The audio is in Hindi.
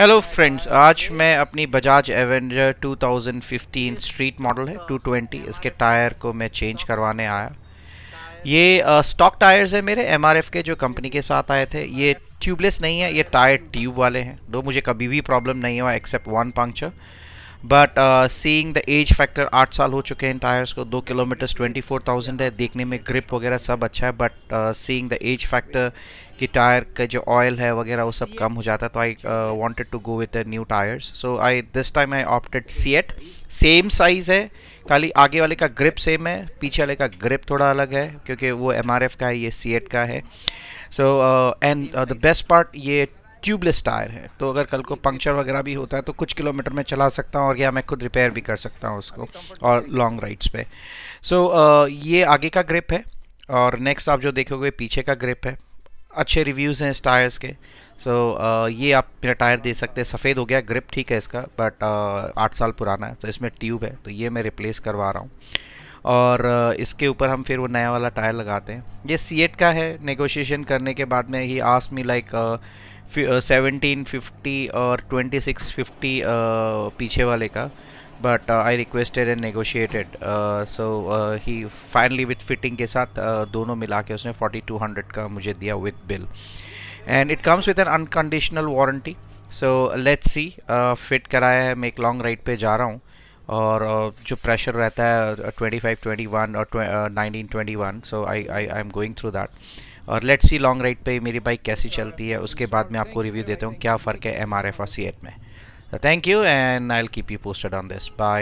हेलो फ्रेंड्स आज मैं अपनी बजाज एवेंजर 2015 स्ट्रीट मॉडल है 220 इसके टायर को मैं चेंज करवाने आया ये स्टॉक टायर्स है मेरे एमआरएफ के जो कंपनी के साथ आए थे ये ट्यूबलेस नहीं है ये टायर ट्यूब वाले हैं दो मुझे कभी भी प्रॉब्लम नहीं हुआ except one puncture but seeing the age factor आठ साल हो चुके हैं टायर्स को दो किलोमीटर्स ट्वेंटी फोर थाउजेंड है देखने में ग्रिप वगैरह सब अच्छा है but seeing the age factor कि टायर का जो ऑयल है वगैरह वो सब कम हो जाता है तो I wanted to go with new tyres so I this time I opted CEAT same size है खाली आगे वाले का ग्रिप सेम है पीछे वाले का ग्रिप थोड़ा अलग है क्योंकि वो एम का है ये सी का है so and the best part ये ट्यूबलेस टायर है तो अगर कल को पंक्चर वगैरह भी होता है तो कुछ किलोमीटर में चला सकता हूँ और या मैं खुद रिपेयर भी कर सकता हूँ उसको और लॉन्ग राइड्स पे सो so, ये आगे का ग्रिप है और नेक्स्ट आप जो देखोगे पीछे का ग्रिप है अच्छे रिव्यूज़ हैं इस टायर्स के सो so, ये आप मेरा टायर दे सकते हैं सफ़ेद हो गया ग्रिप ठीक है इसका बट आठ साल पुराना है तो इसमें ट्यूब है तो ये मैं रिप्लेस करवा रहा हूँ और इसके ऊपर हम फिर वो नया वाला टायर लगाते हैं ये सी का है नेगोशिएशन करने के बाद में ही आस मी लाइक सेवनटीन फिफ्टी और ट्वेंटी सिक्स फिफ्टी पीछे वाले का but I requested and negotiated so he finally with fitting के साथ uh, दोनों मिला के उसने फोर्टी टू हंड्रेड का मुझे दिया with bill and it comes with an unconditional warranty so let's see fit कराया है मैं एक लॉन्ग राइड पे जा रहा हूँ और uh, जो प्रेशर रहता है ट्वेंटी फाइव ट्वेंटी वन और nineteen twenty one so I I I am going through that और लेट्स सी लॉन्ग राइड पे मेरी बाइक कैसी चलती है उसके बाद मैं आपको रिव्यू देता हूँ क्या फ़र्क है एम आर एफ और सी एट में thank you and I'll keep you posted on this bye